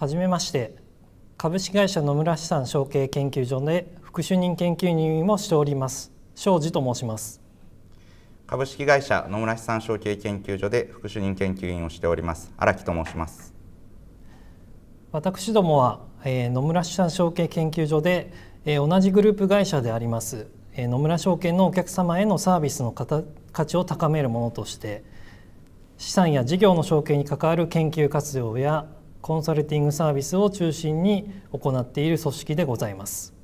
はじめまして株式会社野村資産承継研究所で副主任研究員もしております庄司と申します株式会社野村資産承継研究所で副主任研究員をしております荒木と申します私どもは、えー、野村資産承継研究所で、えー、同じグループ会社であります、えー、野村証券のお客様へのサービスの価値を高めるものとして資産や事業の承継に関わる研究活動やコンサルティングサービスを中心に行っている組織でございます。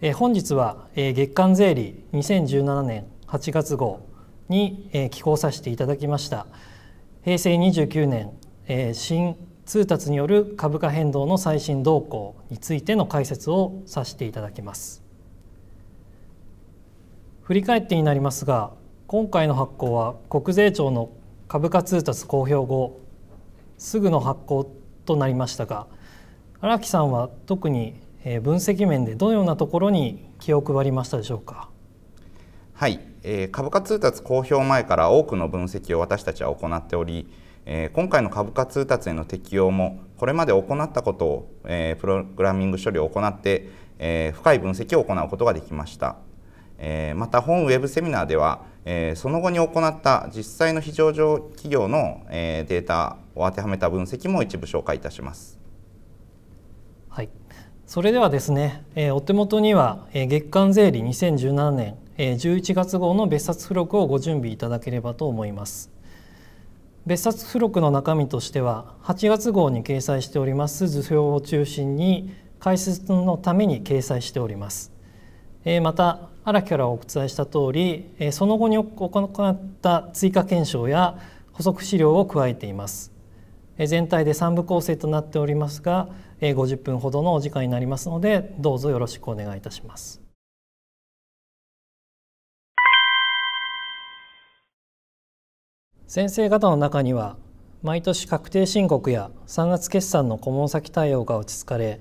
え本日は、え月間税理2017年8月号に、え寄稿させていただきました平成29年、え新通達による株価変動の最新動向についての解説をさせていただきます。振り返ってになりますが今回の発行は国税庁の株価通達公表後すぐの発行となりましたが荒木さんは特に分析面でどのようなところに気を配りましたでしょうか。はい、えー、株価通達公表前から多くの分析を私たちは行っており、え今回の株価通達への適用もこれまで行ったことを、えプログラミング処理を行って、え深い分析を行うことができました、えまた本ウェブセミナーでは、えその後に行った実際の非上企業の、えデータ当てはめた分析も一部紹介いたします。はい、それではですね、えー、お手元には、えー、月間税理2017年、えー、11月号の別冊付録をご準備いただければと思います。別冊付録の中身としては8月号に掲載しております図表を中心に解説のために掲載しております。えー、また荒木からお伝えした通り、えー、その後に行った追加検証や補足資料を加えています。全体で3部構成となっておりますが50分ほどのお時間になりますのでどうぞよろしくお願いいたします。先生方の中には毎年確定申告や3月決算の顧問先対応が落ち着かれ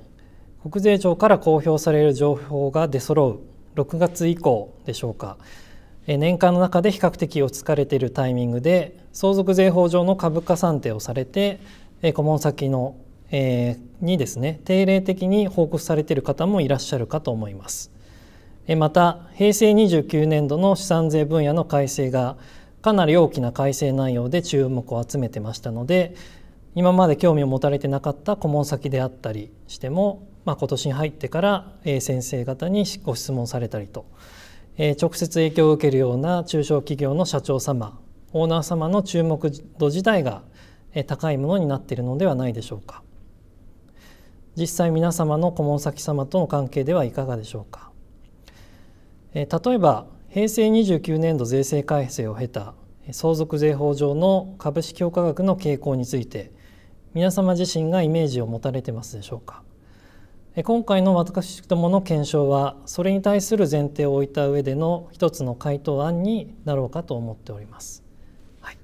国税庁から公表される情報が出揃う6月以降でしょうか年間の中で比較的落ち着かれているタイミングで相続税法上の株価算定をされて顧問先の、えー、にですね定例的に報告されている方もいらっしゃるかと思います。また平成29年度の資産税分野の改正がかなり大きな改正内容で注目を集めてましたので今まで興味を持たれてなかった顧問先であったりしても、まあ、今年に入ってから先生方にご質問されたりとえー、直接影響を受けるような中小企業の社長様オーナー様の注目度自体が、えー、高いものになっているのではないでしょうか実際皆様の顧問先様との関係ではいかがでしょうか、えー、例えば平成29年度税制改正を経た相続税法上の株式評価額の傾向について皆様自身がイメージを持たれてますでしょうか今回の私どもの検証はそれに対する前提を置いた上での一つの回答案になろうかと思っております。はい、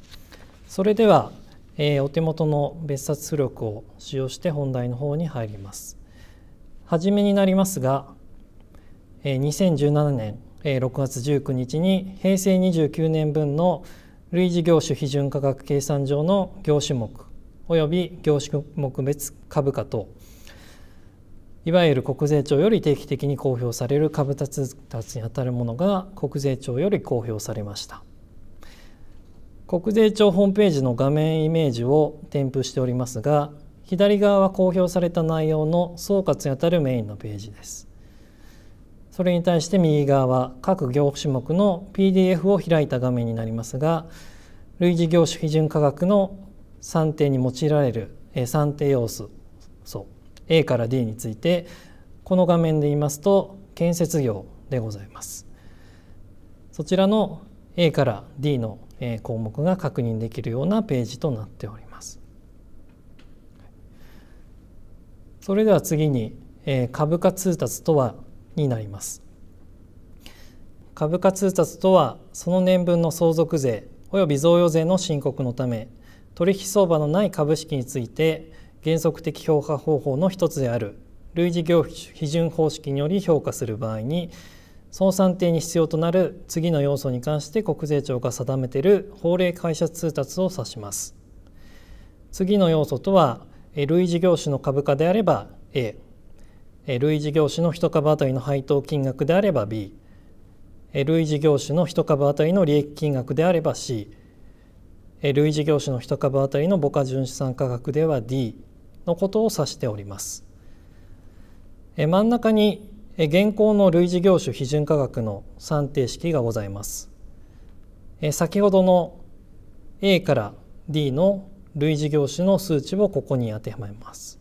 それでは、えー、お手元の別冊付録を使用して本題の方に入ります。はじめになりますが、えー、2017年、えー、6月19日に平成29年分の類似業種批准価格計算上の業種目及び業種目別株価等いわゆる国税庁より定期的に公表される株立達にあたるものが国税庁より公表されました国税庁ホームページの画面イメージを添付しておりますが左側は公表された内容の総括にあたるメインのページですそれに対して右側は各業種目の PDF を開いた画面になりますが類似業種基準価格の算定に用いられる算定要素 A から D についてこの画面で言いますと建設業でございますそちらの A から D の項目が確認できるようなページとなっておりますそれでは次に株価通達とはになります株価通達とはその年分の相続税および贈与税の申告のため取引相場のない株式について原則的評価方法の一つである類似業種批准方式により評価する場合に総算定に必要となる次の要素に関して国税庁が定めている法令会社通達を指します。次の要素とは類似業種の株価であれば A 類似業種の1株当たりの配当金額であれば B 類似業種の1株当たりの利益金額であれば C 類似業種の1株当たりの母価純資産価格では D のことを指しております。真ん中に現行の類似業種批准価格の算定式がございます。先ほどの A から D の類似業種の数値をここに当てはめます。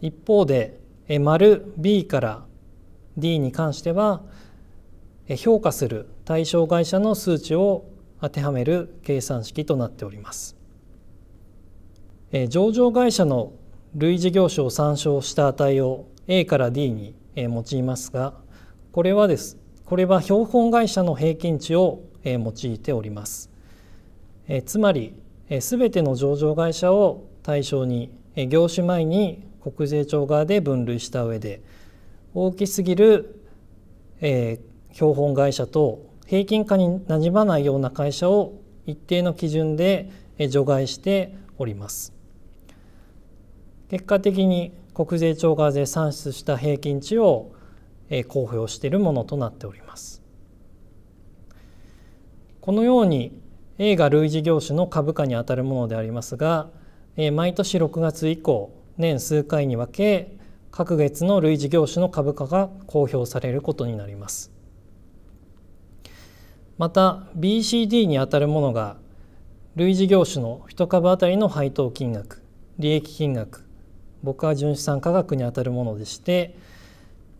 一方で丸 B から D に関しては評価する対象会社の数値を当てはめる計算式となっております。上場会社の類似業種を参照した値を A から D に用いますがこれはですこれは標本会社の平均値を用いておりますつまり全ての上場会社を対象に業種前に国税庁側で分類した上で大きすぎる、え標本会社と平均化になじまないような会社を一定の基準で除外しております。結果的に国税庁側税算出した平均値を公表しているものとなっております。このように A が類似業種の株価にあたるものでありますが毎年6月以降年数回に分け各月の類似業種の株価が公表されることになります。また BCD にあたるものが類似業種の1株当たりの配当金額利益金額僕は純資産科学にあたるものでして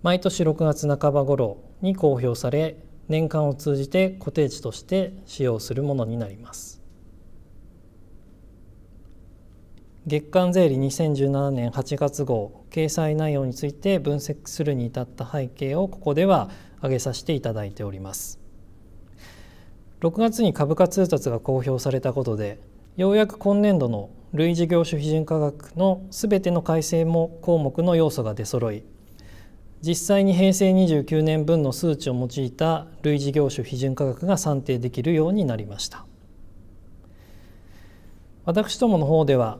毎年6月半ば頃に公表され年間を通じて固定値として使用するものになります月間税理2017年8月号掲載内容について分析するに至った背景をここでは挙げさせていただいております6月に株価通達が公表されたことでようやく今年度の類似業種批准価格のすべての改正も項目の要素が出揃い実際に平成29年分の数値を用いた類似業種批准価格が算定できるようになりました私どもの方では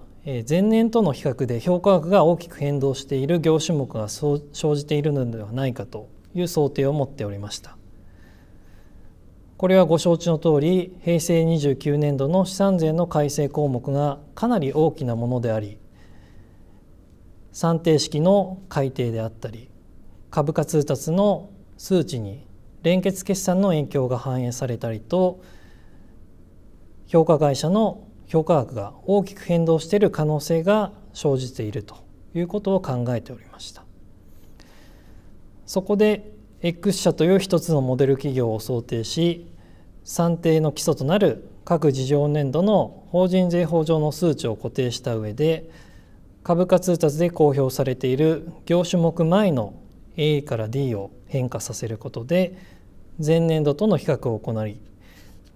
前年との比較で評価額が大きく変動している業種目が生じているのではないかという想定を持っておりましたこれはご承知の通り平成29年度の資産税の改正項目がかなり大きなものであり算定式の改定であったり株価通達の数値に連結決算の影響が反映されたりと評価会社の評価額が大きく変動している可能性が生じているということを考えておりました。そこで X 社という一つのモデル企業を想定し算定の基礎となる各事業年度の法人税法上の数値を固定した上で株価通達で公表されている業種目前の A から D を変化させることで前年度との比較を行い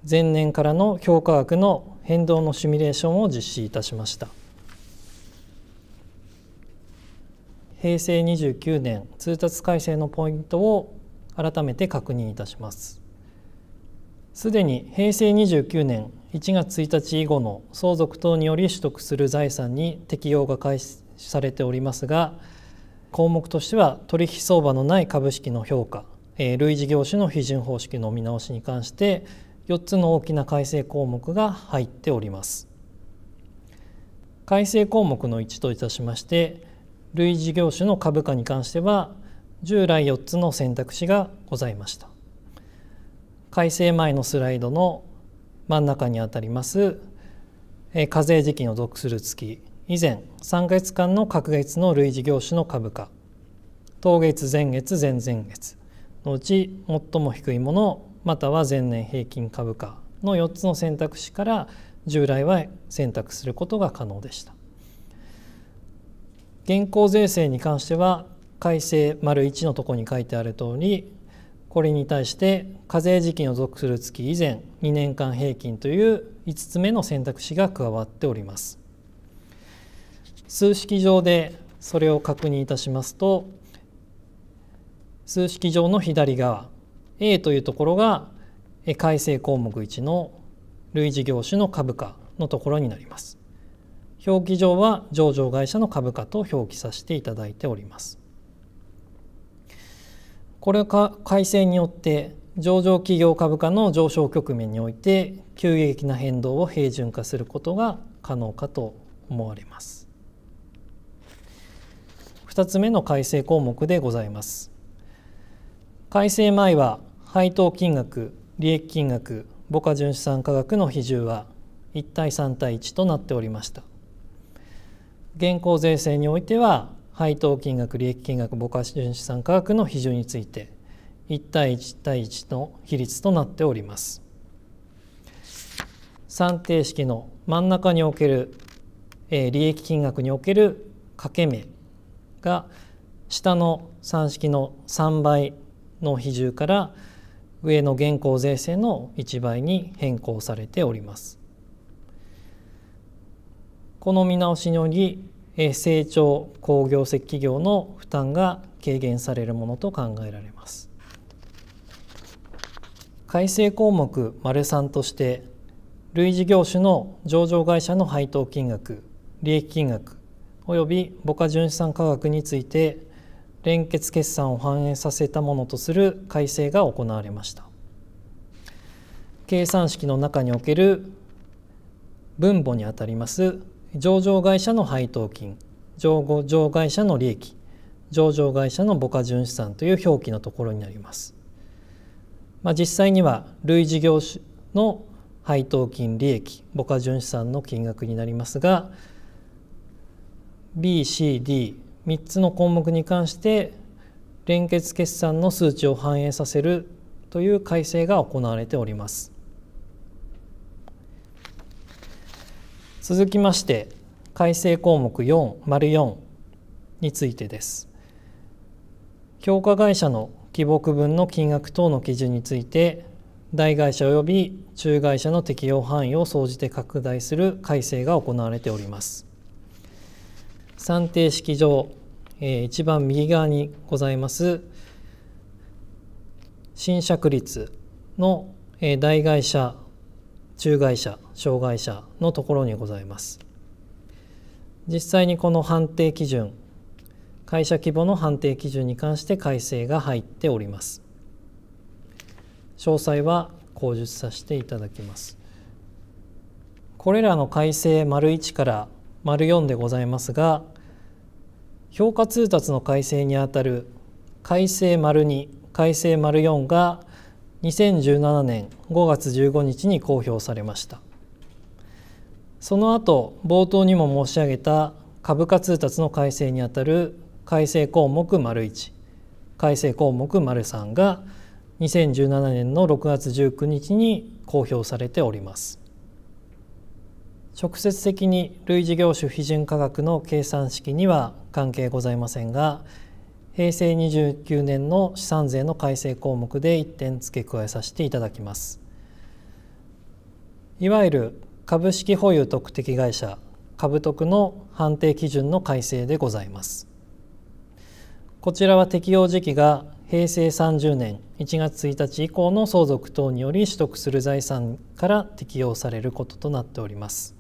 前年からの評価額の変動のシミュレーションを実施いたしました。平成29年通達改正のポイントを改めて確認いたしますすでに平成29年1月1日以後の相続等により取得する財産に適用が開始されておりますが項目としては取引相場のない株式の評価類似業種の批准方式の見直しに関して4つの大きな改正項目が入っております改正項目の1といたしまして類事業種の株価に関しては従来4つの選択肢がございました改正前のスライドの真ん中にあたります課税時期の属する月以前3月間の各月の類事業種の株価当月前月前々月のうち最も低いものまたは前年平均株価の4つの選択肢から従来は選択することが可能でした。現行税制に関しては改正丸1のとこに書いてある通りこれに対して課税時期の属する月以前2年間平均という5つ目の選択肢が加わっております数式上でそれを確認いたしますと数式上の左側 A というところが改正項目1の類似業種の株価のところになります表記上は上場会社の株価と表記させていただいております。これは改正によって上場企業株価の上昇局面において急激な変動を平準化することが可能かと思われます。2つ目の改正項目でございます。改正前は配当金額、利益金額、母価純資産価額の比重は1対3対1となっておりました。現行税制においては配当金額利益金額母価純資産価格の比重について1対1対1の比率となっております算定式の真ん中における、え利益金額における掛け目が下の算式の3倍の比重から上の現行税制の1倍に変更されております。この見直しにより成長工業設企業の負担が軽減されるものと考えられます改正項目丸3として類似業種の上場会社の配当金額利益金額及び母価純資産価額について連結決算を反映させたものとする改正が行われました計算式の中における分母にあたります上場会社の配当金上場会社の利益上場会社の母価純資産という表記のところになります、まあ、実際には類事業種の配当金利益母価純資産の金額になりますが BCD3 つの項目に関して連結決算の数値を反映させるという改正が行われております。続きまして改正項目4丸4についてです強化会社の規模区分の金額等の基準について大会社及び中会社の適用範囲を総じて拡大する改正が行われております算定式上一番右側にございます新借率の大会社中会社障害者のところにございます実際にこの判定基準会社規模の判定基準に関して改正が入っております詳細は口述させていただきますこれらの改正丸1から丸4でございますが評価通達の改正にあたる改正丸2改正丸4が2017年5月15日に公表されましたその後冒頭にも申し上げた株価通達の改正にあたる改正項目丸一、改正項目丸三が2017年の6月19日に公表されております直接的に類似業種批准価格の計算式には関係ございませんが平成29年の資産税の改正項目で1点付け加えさせていただきますいわゆる株式保有特定会社株特の判定基準の改正でございますこちらは適用時期が平成30年1月1日以降の相続等により取得する財産から適用されることとなっております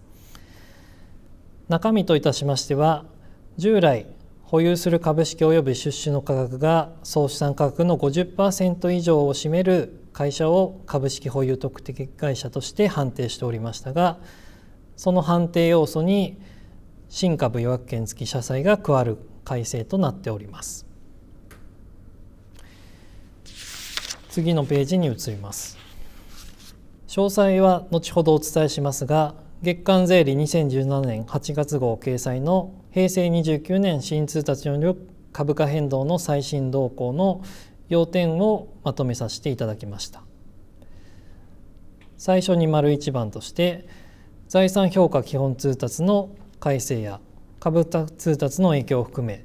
中身といたしましては従来保有する株式及び出資の価格が総資産価格の50%以上を占める会社を株式保有特定会社として判定しておりましたがその判定要素に新株予約権付き社債が加わる改正となっております次のページに移ります詳細は後ほどお伝えしますが月間税理2017年8月号掲載の平成29年新通達による株価変動の最新動向の要点をまとめさせていただきました最初に丸一番として財産評価基本通達の改正や株通達の影響を含め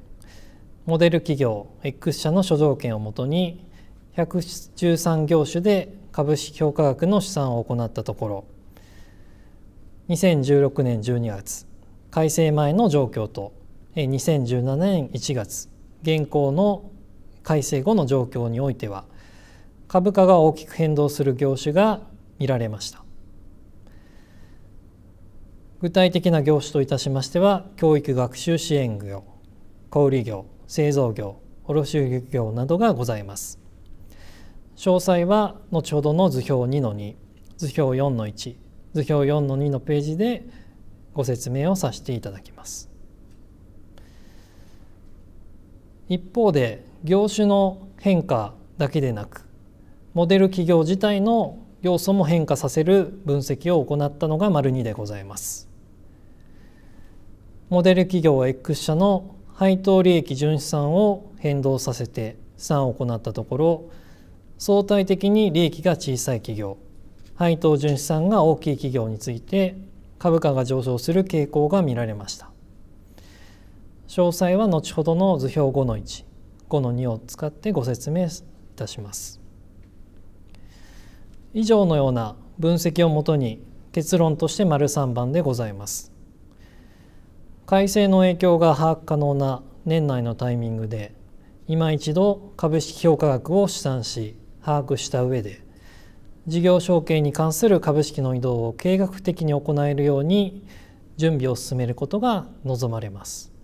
モデル企業 X 社の諸条件をもとに113業種で株式評価額の試算を行ったところ2016年12月改正前の状況と2017年1月現行の改正後の状況においては株価が大きく変動する業種が見られました具体的な業種といたしましては教育学習支援業小売業製造業卸売業などがございます詳細は後ほどの図表2の2図表4の1図表4の2のページでご説明をさせていただきます一方で業種の変化だけでなくモデル企業自体の要素も変化させる分析を行ったのが丸2でございます。モデル企業は X 社の配当利益純資産を変動させて資を行ったところ相対的に利益が小さい企業配当純資産が大きい企業について株価が上昇する傾向が見られました詳細は後ほどの図表5の1 5の2を使ってご説明いたします。以上のような分析をもとに結論として丸3番でございます。改正の影響が把握可能な年内のタイミングで今一度株式評価額を試算し把握した上で事業承継に関する株式の移動を計画的に行えるように準備を進めることが望まれます。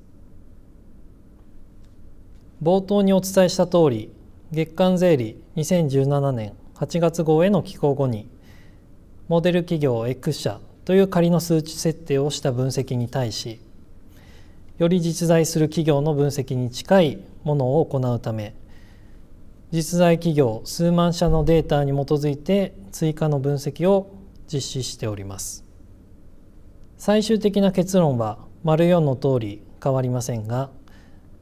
冒頭にお伝えした通り月間税理2017年8月号への寄稿後にモデル企業 X 社という仮の数値設定をした分析に対しより実在する企業の分析に近いものを行うため実在企業数万社のデータに基づいて追加の分析を実施しております最終的な結論は丸4の通り変わりませんが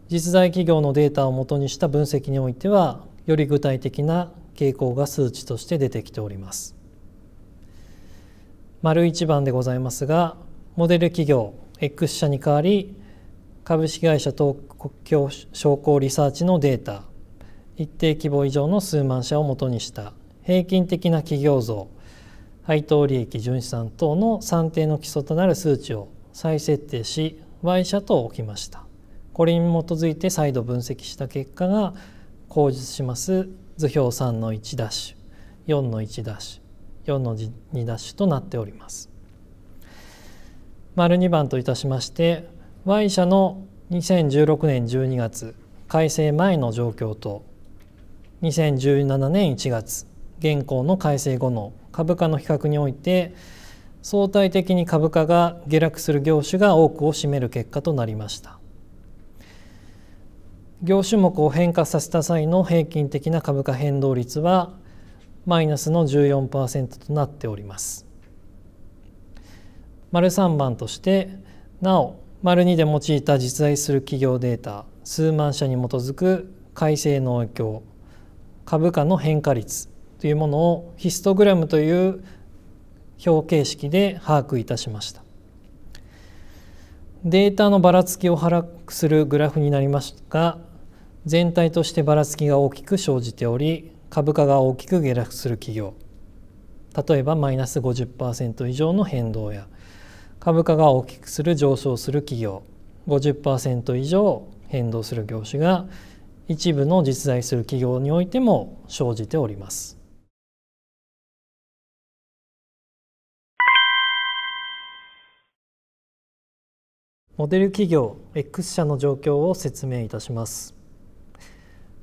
実在企業のデータをもとにした分析においてはより具体的な傾向が数値として出てきております。丸1番でございますがモデル企業 X 社に代わり株式会社東京商工リサーチのデータ一定規模以上の数万社をもとにした平均的な企業像配当利益純資産等の算定の基礎となる数値を再設定し Y 社と置きましたこれに基づいて再度分析した結果が口述します図表3の1ダッシュ4の1ダッシュ4の2ダッシュとなっております。丸2番といたしまして Y 社の2016年12月改正前の状況と2017年1月現行の改正後の株価の比較において相対的に株価が下落する業種が多くを占める結果となりました業種目を変化させた際の平均的な株価変動率はマイナスの14%となっております。丸三番としてなお丸二で用いた実在する企業データ数万社に基づく改正の影響株価の変化率というものをヒストグラムという表形式で把握いたしましたデータのばらつきを把くするグラフになりましたが全体としてばらつきが大きく生じており株価が大きく下落する企業例えばマイナス50%以上の変動や株価が大きくする上昇する企業50%以上変動する業種が一部の実在する企業においても生じております。モデル企業 X 社の状況を説明いたします。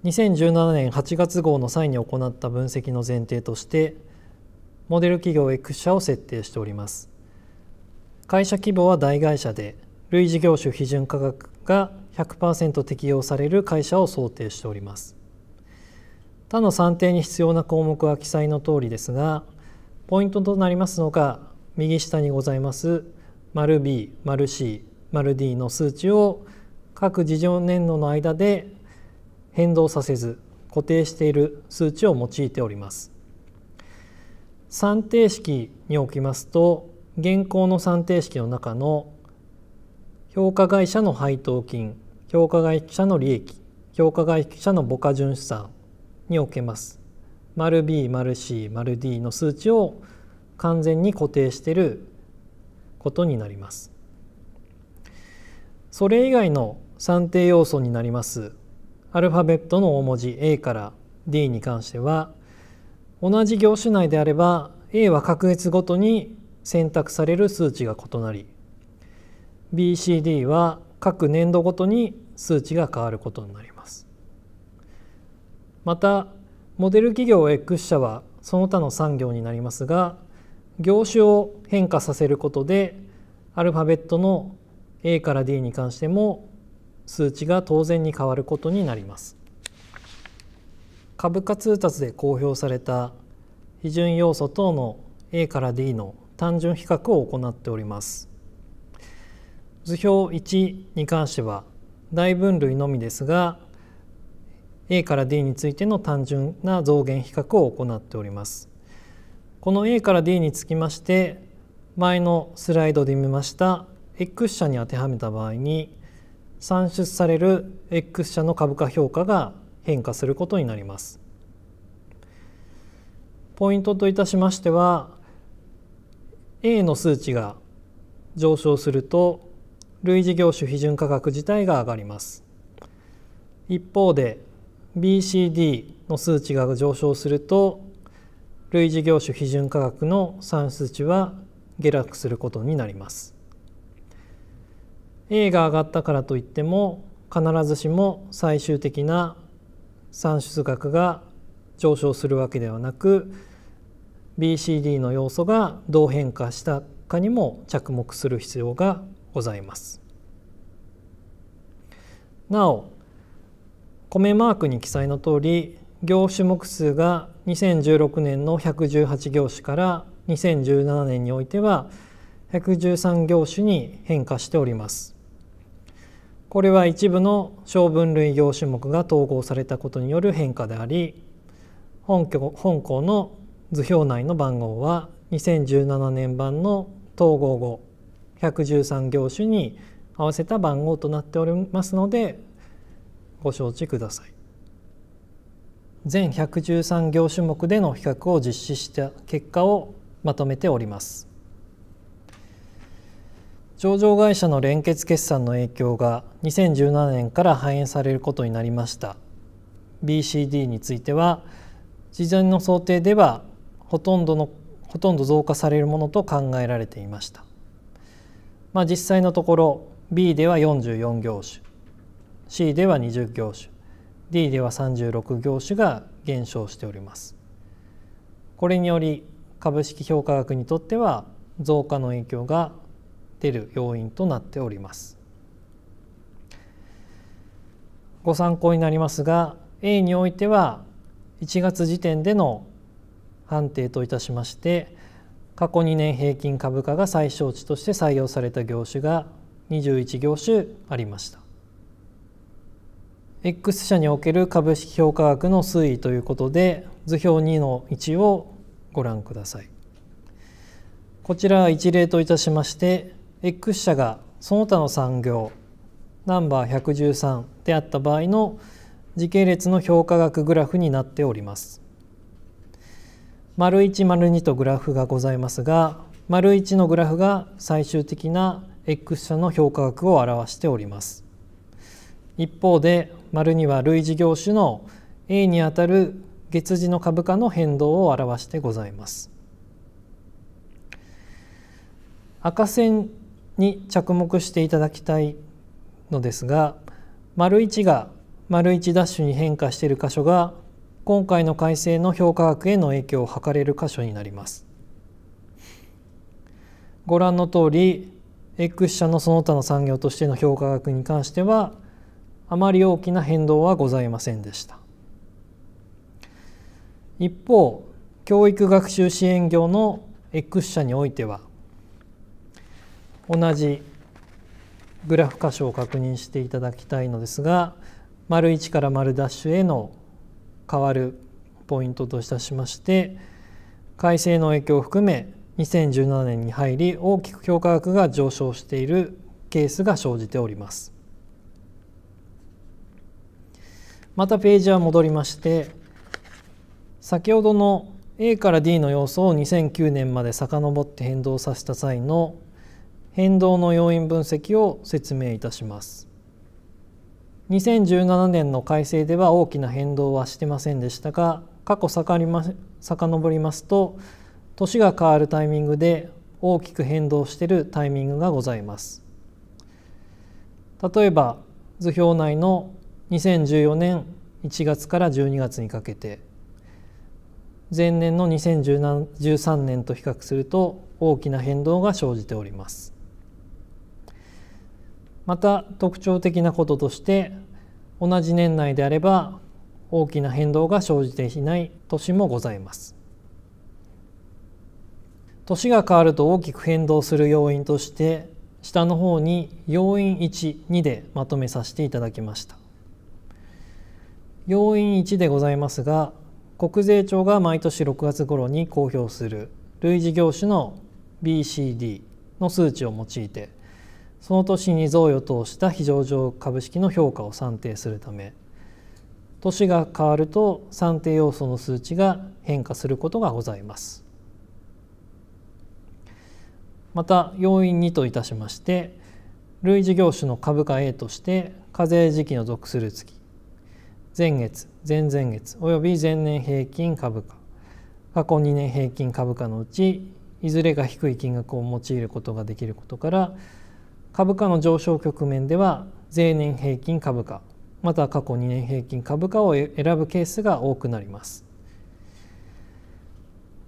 2017年8月号の際に行った分析の前提としてモデル企業 X 社を設定しております会社規模は大会社で類事業種批准価格が100%適用される会社を想定しております他の算定に必要な項目は記載の通りですがポイントとなりますのが右下にございます丸 B 丸 C 丸 D の数値を各事情年度の間で変動させず固定している数値を用いております。算定式におきますと現行の算定式の中の評価会社の配当金評価会社の利益評価会社の母価純資産におけます丸 B 丸 C 丸 D の数値を完全に固定していることになります。それ以外の算定要素になりますアルファベットの大文字 A から D に関しては同じ業種内であれば A は各月ごとに選択される数値が異なり BCD は各年度ごとに数値が変わることになりますまたモデル企業 X 社はその他の産業になりますが業種を変化させることでアルファベットの A から D に関しても数値が当然に変わることになります株価通達で公表された基準要素等の A から D の単純比較を行っております図表1に関しては大分類のみですが A から D についての単純な増減比較を行っておりますこの A から D につきまして前のスライドで見ました X 社に当てはめた場合に算出される X 社の株価評価が変化することになります。ポイントといたしましては A の数値が上昇すると類似業種批准価格自体が上がります。一方で BCD の数値が上昇すると類似業種批准価格の算数値は下落することになります。A が上がったからといっても必ずしも最終的な算出額が上昇するわけではなく BCD の要素がどう変化したかにも着目する必要がございます。なお米マークに記載の通り業種目数が2016年の118業種から2017年においては113業種に変化しております。これは一部の小分類業種目が統合されたことによる変化であり本本校の図表内の番号は2017年版の統合後113業種に合わせた番号となっておりますのでご承知ください。全113業種目での比較を実施した結果をまとめております。上場会社の連結決算の影響が2017年から反映されることになりました BCD については事前の想定ではほとんどのほとんど増加されるものと考えられていました、まあ、実際のところ B では44業種 C では20業種 D では36業種が減少しておりますこれにより株式評価額にとっては増加の影響が出る要因となっております。ご参考になりますが A においては1月時点での判定といたしまして過去2年平均株価が最小値として採用された業種が21業種ありました X 社における株式評価額の推移ということで図表2の1をご覧くださいこちらは一例といたしまして X 社がその他の産業ナンバー113であった場合の時系列の評価額グラフになっております。丸1丸2とグラフがございますが丸1のグラフが最終的な X 社の評価額を表しております。一方で丸2は類似業種の A にあたる月次の株価の変動を表してございます。赤線に着目していただきたいのですが丸一が丸一ダッシュに変化している箇所が今回の改正の評価額への影響を図れる箇所になります。ご覧の通り X 社のその他の産業としての評価額に関してはあまり大きな変動はございませんでした。一方教育学習支援業の X 社においては同じグラフ箇所を確認していただきたいのですが丸1から丸ダッシュへの変わるポイントといたしまして改正の影響を含め2017年に入り大きく評価額が上昇しているケースが生じております。またページは戻りまして先ほどの A から D の要素を2009年まで遡って変動させた際の変動の要因分析を説明いたします2017年の改正では大きな変動はしてませんでしたが過去さか遡りますと年が変わるタイミングで大きく変動しているタイミングがございます例えば図表内の2014年1月から12月にかけて前年の2013年と比較すると大きな変動が生じておりますまた特徴的なこととして同じ年内であれば大きな変動が生じていない年もございます年が変わると大きく変動する要因として下の方に要因12でまとめさせていただきました要因1でございますが国税庁が毎年6月頃に公表する類似業種の BCD の数値を用いてその年に贈与とした非常上株式の評価を算定するため年が変わると算定要素の数値が変化することがございますまた要因2といたしまして類似業種の株価 A として課税時期の属する月前月前々月および前年平均株価過去2年平均株価のうちいずれが低い金額を用いることができることから株価の上昇局面では前年平均株価また過去2年平均株価を選ぶケースが多くなります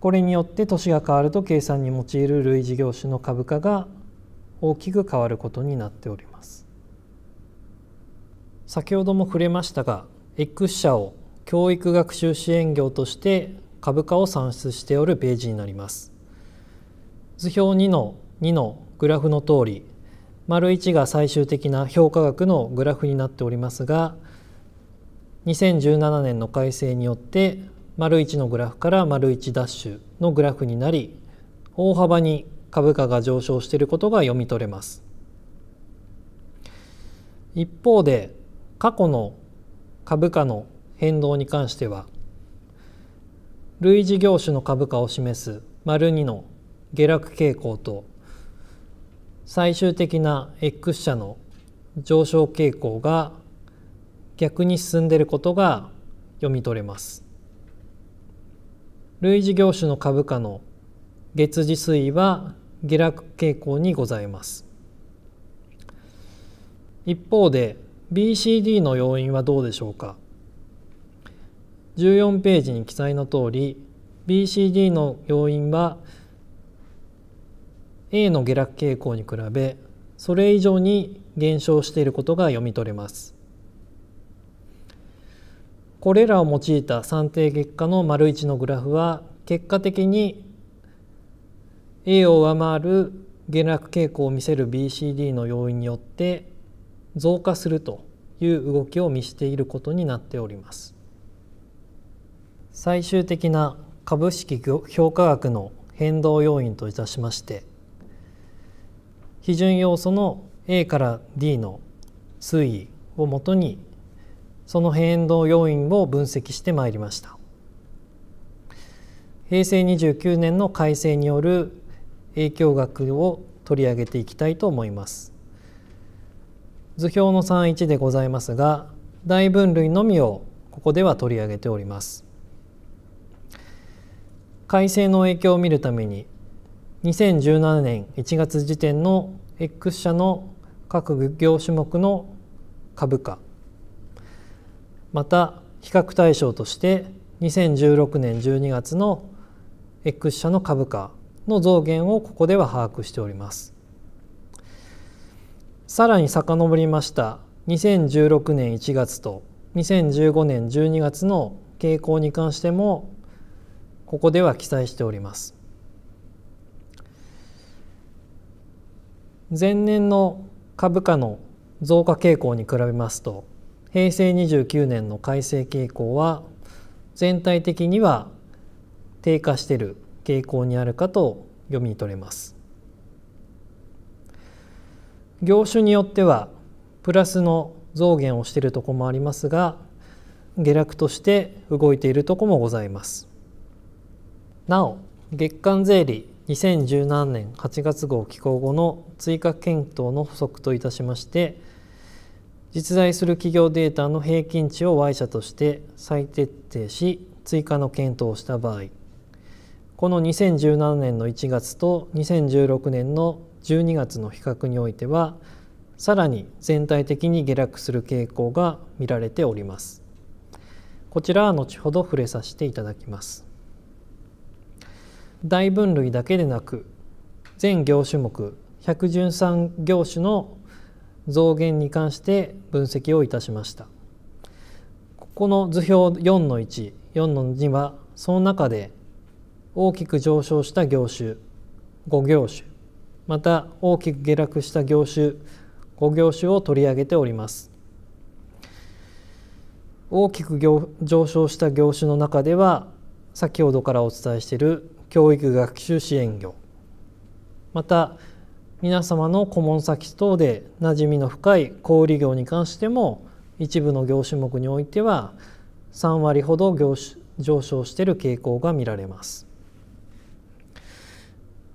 これによって年が変わると計算に用いる類似業種の株価が大きく変わることになっております先ほども触れましたが X 社を教育学習支援業として株価を算出しておるページになります図表2の2のグラフの通り丸一が最終的な評価額のグラフになっておりますが2017年の改正によって丸1のグラフから丸1ダッシュのグラフになり大幅に株価が上昇していることが読み取れます一方で過去の株価の変動に関しては類似業種の株価を示す丸2の下落傾向と最終的な X 社の上昇傾向が逆に進んでいることが読み取れます。類似業種の株価の月次推移は下落傾向にございます。一方で BCD の要因はどうでしょうか14ページに記載の通り BCD の要因は A の下落傾向に比べそれ以上に減少していることが読み取れますこれらを用いた算定結果の丸1のグラフは結果的に A を上回る下落傾向を見せる BCD の要因によって増加するという動きを見していることになっております最終的な株式評価額の変動要因といたしまして基準要素の A から D の推移をもとにその変動要因を分析してまいりました平成29年の改正による影響額を取り上げていきたいと思います図表の31でございますが大分類のみをここでは取り上げております改正の影響を見るために2017年1月時点の X 社の各業種目の株価また比較対象として2016年12月の X 社の株価の増減をここでは把握しておりますさらに遡りました2016年1月と2015年12月の傾向に関してもここでは記載しております前年の株価の増加傾向に比べますと平成29年の改正傾向は全体的には低下している傾向にあるかと読み取れます。業種によってはプラスの増減をしているとこもありますが下落として動いているとこもございます。なお月間税理2017年8月号寄稿後の追加検討の補足といたしまして実在する企業データの平均値を Y 社として再徹底し追加の検討をした場合この2017年の1月と2016年の12月の比較においてはさらに全体的に下落する傾向が見られております。こちらは後ほど触れさせていただきます。大分類だけでなく全業種目113業種の増減に関して分析をいたしましたここの図表4の14の2はその中で大きく上昇した業種5業種また大きく下落した業種5業種を取り上げております大きく上昇した業種の中では先ほどからお伝えしている教育学習支援業また皆様の顧問先等で馴染みの深い小売業に関しても一部の業種目においては3割ほど業種上昇している傾向が見られます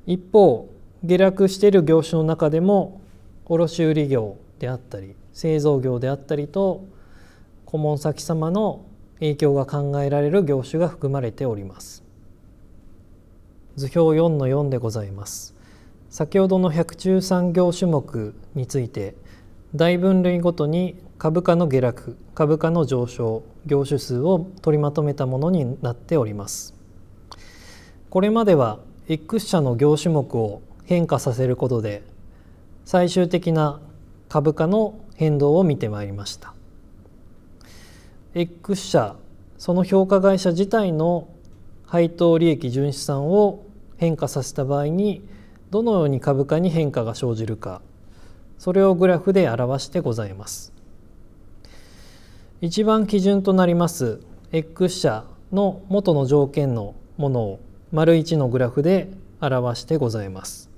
一方下落している業種の中でも卸売業であったり製造業であったりと顧問先様の影響が考えられる業種が含まれております図表4の4でございます先ほどの百中産業種目について大分類ごとに株価の下落株価の上昇業種数を取りまとめたものになっておりますこれまでは X 社の業種目を変化させることで最終的な株価の変動を見てまいりました X 社その評価会社自体の配当利益純資産を変化させた場合にどのように株価に変化が生じるかそれをグラフで表してございます一番基準となります X 社の元の条件のものを丸1のグラフで表してございます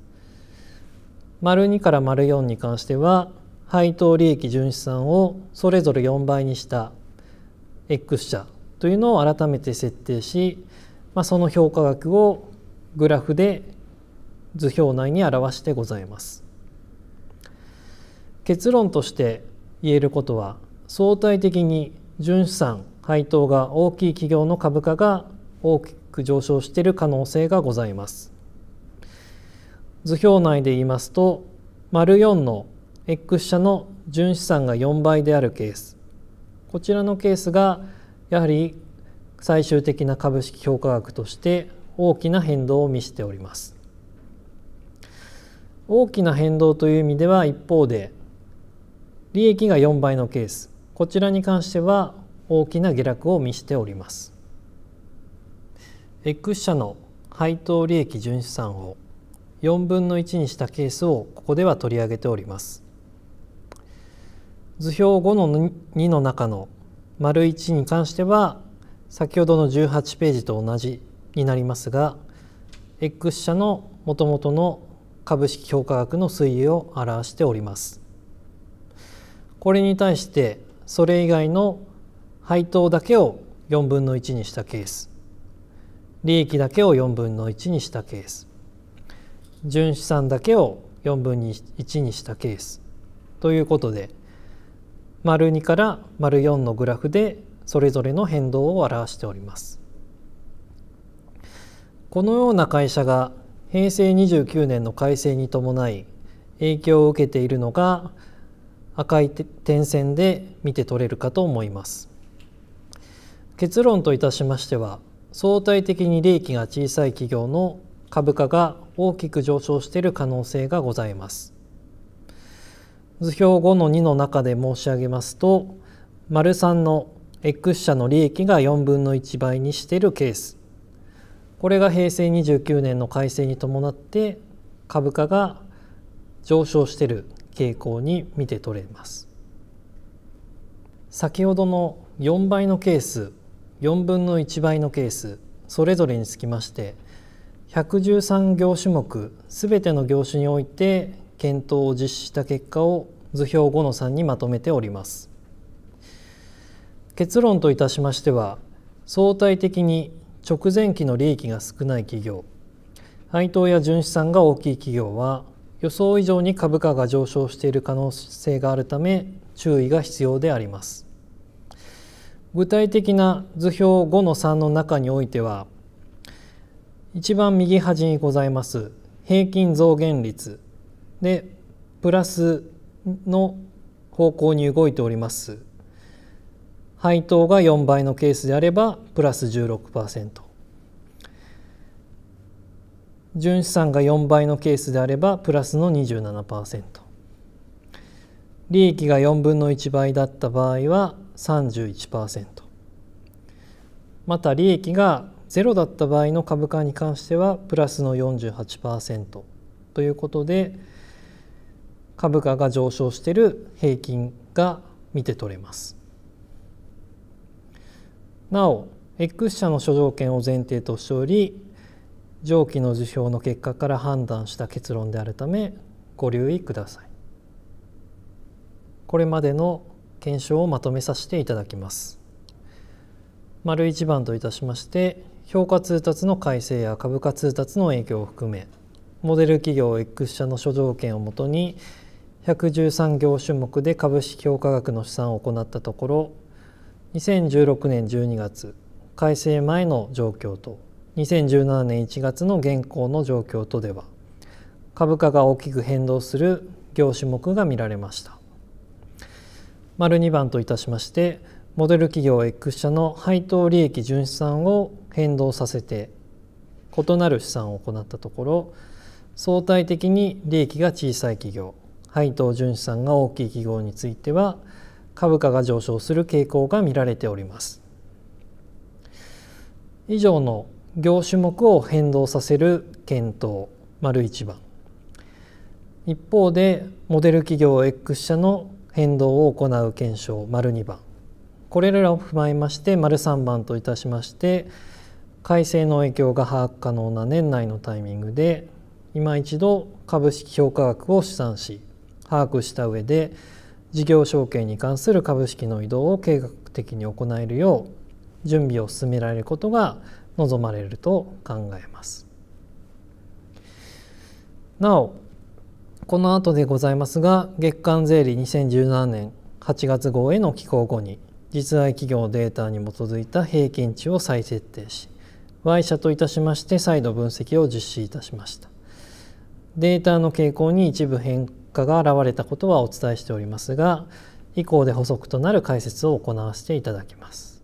丸2から丸4に関しては配当利益純資産をそれぞれ4倍にした X 社というのを改めて設定しまあ、その評価額をグラフで図表内に表してございます。結論として言えることは相対的に純資産配当が大きい企業の株価が大きく上昇している可能性がございます。図表内で言いますと丸4の X 社の純資産が4倍であるケースこちらのケースがやはり最終的な株式評価額として大きな変動を見せております大きな変動という意味では一方で利益が4倍のケースこちらに関しては大きな下落を見せております X 社の配当利益純資産を4分の1にしたケースをここでは取り上げております図表5の2の中の丸1に関しては先ほどの18ページと同じになりますが X 社のもともとの株式評価額の推移を表しております。これに対してそれ以外の配当だけを4分の1にしたケース利益だけを4分の1にしたケース純資産だけを4分の1にしたケースということで2から4のグラフでそれぞれの変動を表しておりますこのような会社が平成29年の改正に伴い影響を受けているのが赤い点線で見て取れるかと思います結論といたしましては相対的に利益が小さい企業の株価が大きく上昇している可能性がございます図表5の2の中で申し上げますと丸3の X 社の利益が4分の1倍にしているケースこれが平成29年の改正に伴って株価が上昇している傾向に見て取れます先ほどの4倍のケース4分の1倍のケースそれぞれにつきまして113業種目全ての業種において検討を実施した結果を図表5の3にまとめております。結論といたしましては相対的に直前期の利益が少ない企業配当や純資産が大きい企業は予想以上に株価が上昇している可能性があるため注意が必要であります具体的な図表5の3の中においては一番右端にございます平均増減率でプラスの方向に動いております配当が4倍のケースであればプラス16%純資産が4倍のケースであればプラスの27%利益が4分の1倍だった場合は31%また利益が0だった場合の株価に関してはプラスの48%ということで株価が上昇している平均が見て取れます。なお X 社の諸条件を前提としており上記の事象の結果から判断した結論であるためご留意くださいこれまでの検証をまとめさせていただきます丸1番といたしまして評価通達の改正や株価通達の影響を含めモデル企業 X 社の諸条件をもとに113業種目で株式評価額の試算を行ったところ2016年12月改正前の状況と2017年1月の現行の状況とでは株価が大きく変動する業種目が見られました。丸2番といたしましてモデル企業 X 社の配当利益純資産を変動させて異なる資産を行ったところ相対的に利益が小さい企業配当純資産が大きい企業については株価が上昇する傾向が見られております以上の業種目を変動させる検討丸一番一方でモデル企業 X 社の変動を行う検証丸2番これらを踏まえまして丸3番といたしまして改正の影響が把握可能な年内のタイミングで今一度株式評価額を試算し把握した上で事業承継に関する株式の移動を計画的に行えるよう準備を進められることが望まれると考えますなおこの後でございますが月間税理2017年8月号への寄稿後に実在企業データに基づいた平均値を再設定し Y 社といたしまして再度分析を実施いたしましたデータの傾向に一部変果が現れたことはお伝えしておりますが以降で補足となる解説を行わせていただきます。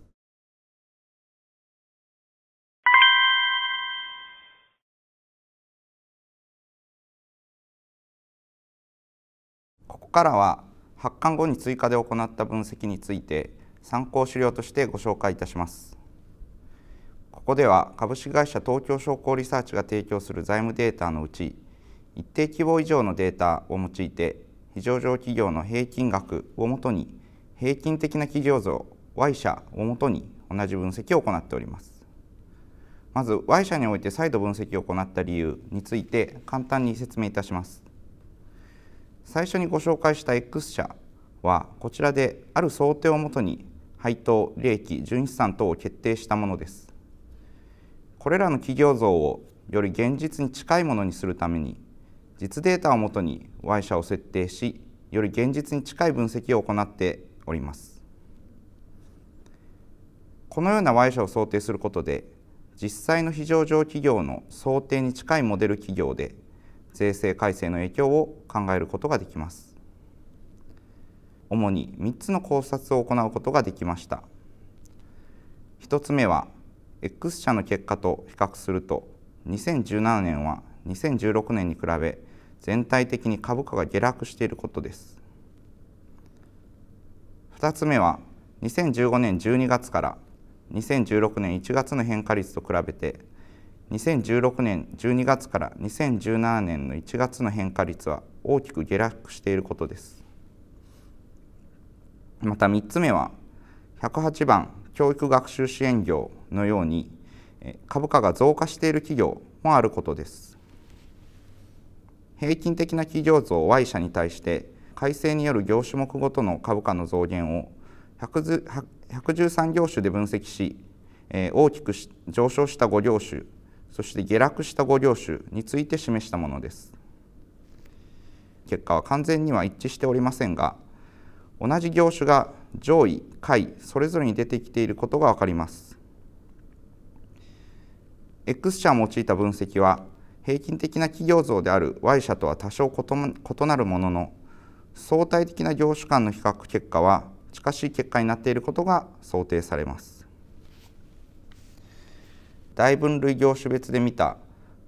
ここからは発刊後に追加で行った分析について参考資料としてご紹介いたします。ここでは株式会社東京商工リサーチが提供する財務データのうち一定規模以上のデータを用いて非上場企業の平均額をもとに平均的な企業像 Y 社をもとに同じ分析を行っておりますまず Y 社において再度分析を行った理由について簡単に説明いたします最初にご紹介した X 社はこちらである想定をもとに配当利益純資産等を決定したものですこれらの企業像をより現実に近いものにするために実データをもとに Y 社を設定しより現実に近い分析を行っておりますこのような Y 社を想定することで実際の非常上企業の想定に近いモデル企業で税制改正の影響を考えることができます主に3つの考察を行うことができました1つ目は X 社の結果と比較すると2017年は2016年に比べ全体的に株価が下落していることです2つ目は2015年12月から2016年1月の変化率と比べて2016年12月から2017年の1月の変化率は大きく下落していることですまた3つ目は108番教育学習支援業のように株価が増加している企業もあることです平均的な企業像 Y 社に対して改正による業種目ごとの株価の増減を113業種で分析し、え大きく上昇した5業種そして下落した5業種について示したものです結果は完全には一致しておりませんが同じ業種が上位下位それぞれに出てきていることが分かります X 社を用いた分析は平均的な企業像である Y 社とは多少異なるものの相対的な業種間の比較結果は近しい結果になっていることが想定されます大分類業種別で見た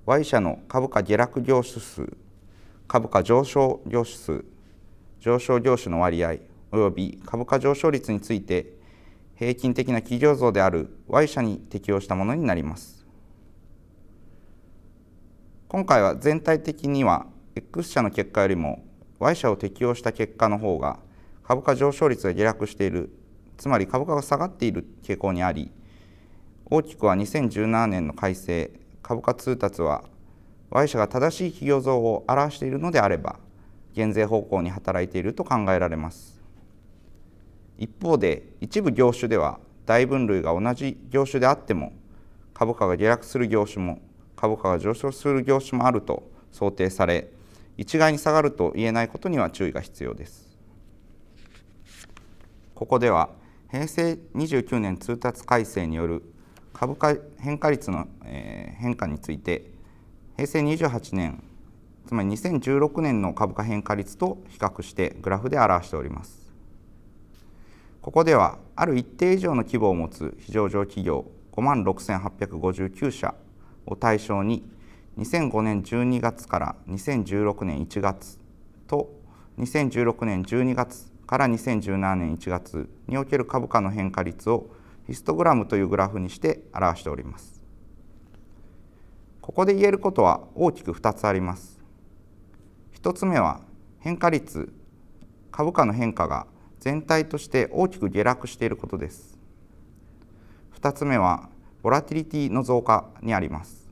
Y 社の株価下落業種数株価上昇業種数上昇業種の割合および株価上昇率について平均的な企業像である Y 社に適用したものになります今回は全体的には X 社の結果よりも Y 社を適用した結果の方が株価上昇率が下落しているつまり株価が下がっている傾向にあり大きくは2017年の改正株価通達は Y 社が正しい企業像を表しているのであれば減税方向に働いていると考えられます一方で一部業種では大分類が同じ業種であっても株価が下落する業種も株価が上昇する業種もあると想定され一概に下がると言えないことには注意が必要ですここでは平成29年通達改正による株価変化率の、え変化について平成28年つまり2016年の株価変化率と比較してグラフで表しておりますここではある一定以上の規模を持つ非上場企業5万6859社を対象に2005年12月から2016年1月と2016年12月から2017年1月における株価の変化率をヒストグラムというグラフにして表しております。ここで言えることは大きく2つあります。1つ目は変化率株価の変化が全体として大きく下落していることです。2つ目はボラティリティの増加にあります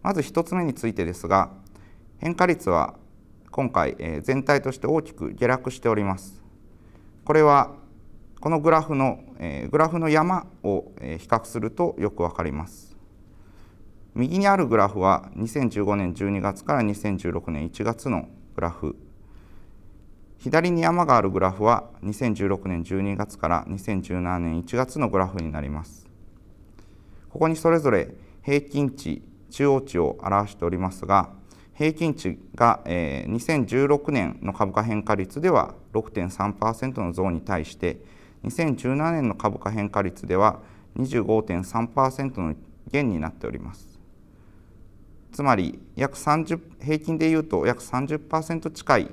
まず1つ目についてですが変化率は今回、え全体として大きく下落しておりますこれはこのグラフの、えグラフの山を、え比較するとよくわかります右にあるグラフは2015年12月から2016年1月のグラフ左に山があるグラフは2016年12月から2017年1月のグラフになりますここにそれぞれ平均値中央値を表しておりますが平均値が、え2016年の株価変化率では6.3%の増に対して2017年の株価変化率では25.3%の減になっておりますつまり約30平均でいうと約30%近い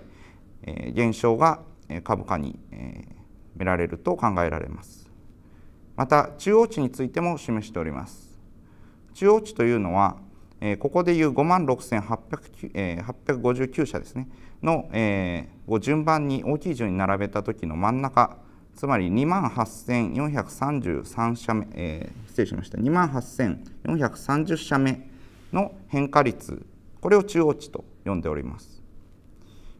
減少が株価に見られると考えられますまた中央値についても示しております中央値というのはここでいう5万6859社ですねのを順番に大きい順に並べた時の真ん中つまり2万8433社目、えー、失礼しました2万8430社目の変化率これを中央値と呼んでおります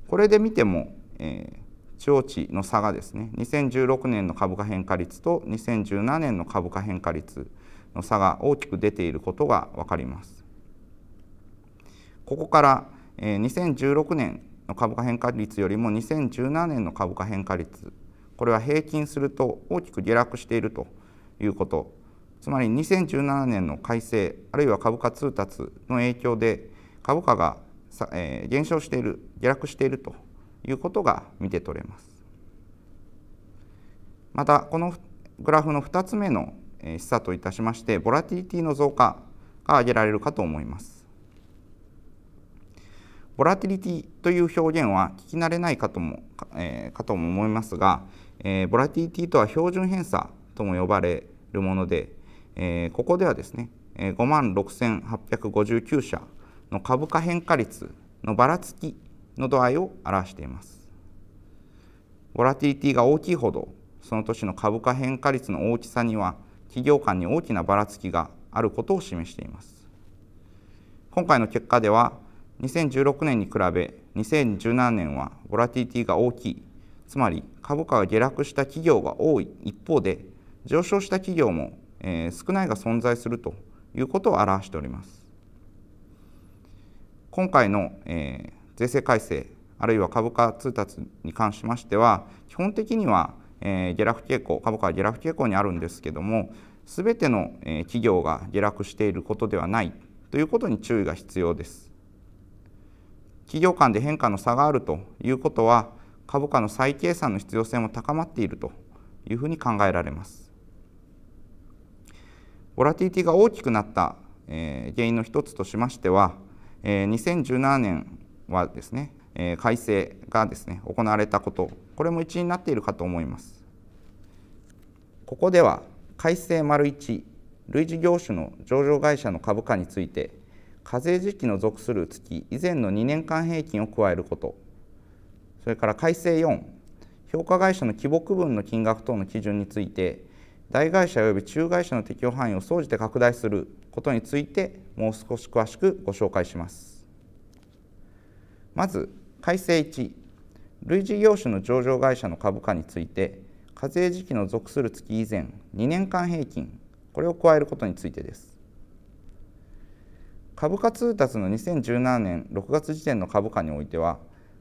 これで見ても、えー、地の差がですね2016年の株価変化率と2017年の株価変化率の差が大きく出ていることが分かります。ここからえ2016年の株価変化率よりも2017年の株価変化率これは平均すると大きく下落しているということつまり2017年の改正あるいは株価通達の影響で株価がえー、減少している下落しているということが見て取れますまたこのグラフの2つ目の示唆といたしましてボラティリティの増加が挙げられるかと思いますボラティリティという表現は聞き慣れないかとも,、えー、かとも思いますが、えー、ボラティリティとは標準偏差とも呼ばれるもので、えー、ここではですね5万6859社の株価変化率のばらつきの度合いを表しています。ボラティリティが大きいほどその年の株価変化率の大きさには企業間に大きなばらつきがあることを示しています。今回の結果では2016年に比べ2017年はボラティリティが大きいつまり株価が下落した企業が多い一方で上昇した企業も、え少ないが存在するということを表しております。今回の、えー、税制改正あるいは株価通達に関しましては基本的には、えー、下落傾向株価は下落傾向にあるんですけども全ての、えー、企業が下落していることではないということに注意が必要です。企業間で変化の差があるということは株価の再計算の必要性も高まっているというふうに考えられます。ボラティティが大きくなった、えー、原因の一つとしましてはえ2017年はですね、え改正がですね行われたことこれも一因になっているかと思いますここでは改正丸1類似業種の上場会社の株価について課税時期の属する月以前の2年間平均を加えることそれから改正4評価会社の規模区分の金額等の基準について大会社及び中会社の適用範囲を総じて拡大することについてもう少し詳しくご紹介しますまず改正1類事業種の上場会社の株価について課税時期の属する月以前2年間平均これを加えることについてです株価通達の2017年6月時点の株価においては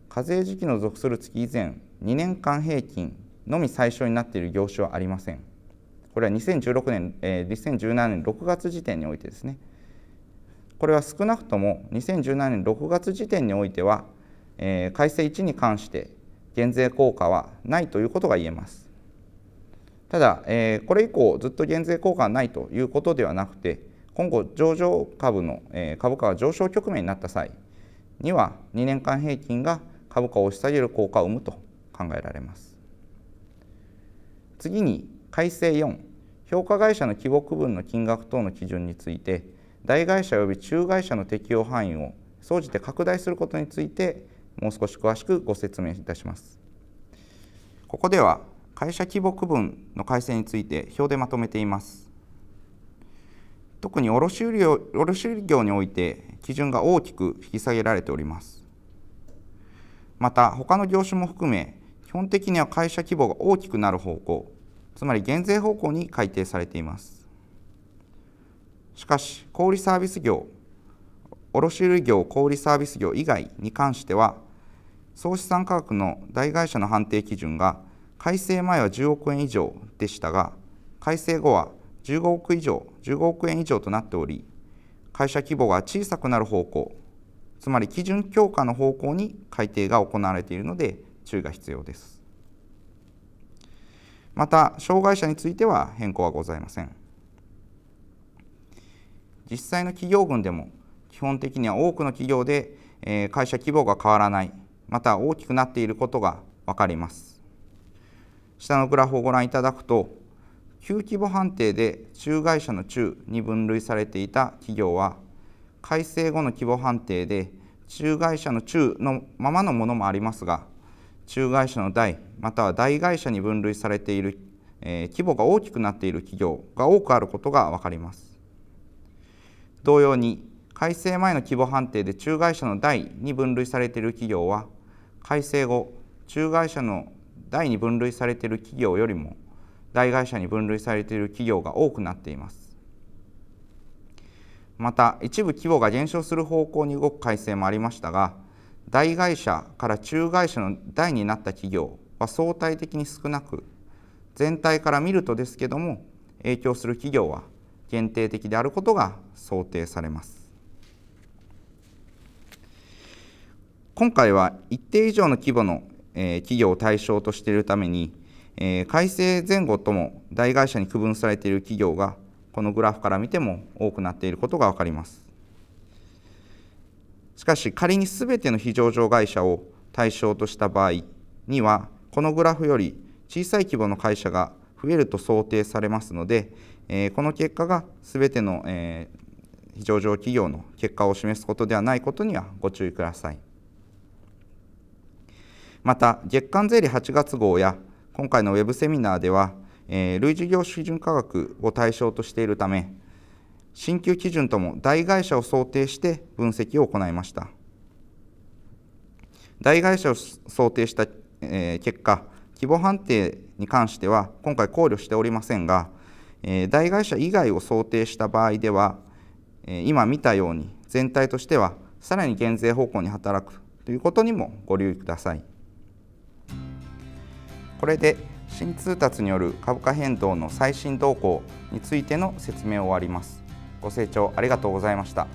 課税時期の属する月以前2年間平均のみ最小になっている業種はありませんこれは2016年、えー、2017年6月時点においてですねこれは少なくとも2017年6月時点においては、えー、改正1に関して減税効果はないということが言えますただ、えー、これ以降ずっと減税効果はないということではなくて今後上場株の、えー、株価が上昇局面になった際には2年間平均が株価を押し下げる効果を生むと考えられます次に改正4評価会社の規模区分の金額等の基準について大会社及び中会社の適用範囲を総じて拡大することについてもう少し詳しくご説明いたしますここでは会社規模区分の改正について表でまとめています特に卸売業卸売業において基準が大きく引き下げられておりますまた他の業種も含め基本的には会社規模が大きくなる方向つまり減税方向に改定されていますしかし小売サービス業卸売業小売サービス業以外に関しては総資産価格の大会社の判定基準が改正前は10億円以上でしたが改正後は15億以上15億円以上となっており会社規模が小さくなる方向つまり基準強化の方向に改定が行われているので注意が必要ですまた障害者については変更はございません実際の企業群でも基本的には多くの企業で会社規模が変わらないまた大きくなっていることが分かります下のグラフをご覧いただくと旧規模判定で中外者の中に分類されていた企業は改正後の規模判定で中外者の中のままのものもありますが中会社の代または大会社に分類されている、えー、規模が大きくなっている企業が多くあることが分かります同様に改正前の規模判定で中会社の代に分類されている企業は改正後中会社の代に分類されている企業よりも大会社に分類されている企業が多くなっていますまた一部規模が減少する方向に動く改正もありましたが大会社から中外社の代になった企業は相対的に少なく全体から見るとですけども影響する企業は限定的であることが想定されます今回は一定以上の規模の、企業を対象としているために、え改正前後とも大会社に区分されている企業がこのグラフから見ても多くなっていることが分かりますしかし仮に全ての非上場会社を対象とした場合にはこのグラフより小さい規模の会社が増えると想定されますので、えこの結果が全ての、え非上場企業の結果を示すことではないことにはご注意ください。また月間税理8月号や今回のウェブセミナーでは、え類似業種基準価格を対象としているため新旧基準とも大会社を想定して分析を行いました大会社を想定した、え結果規模判定に関しては今回考慮しておりませんが、え大会社以外を想定した場合では、え今見たように全体としてはさらに減税方向に働くということにもご留意くださいこれで新通達による株価変動の最新動向についての説明を終わりますご清聴ありがとうございました。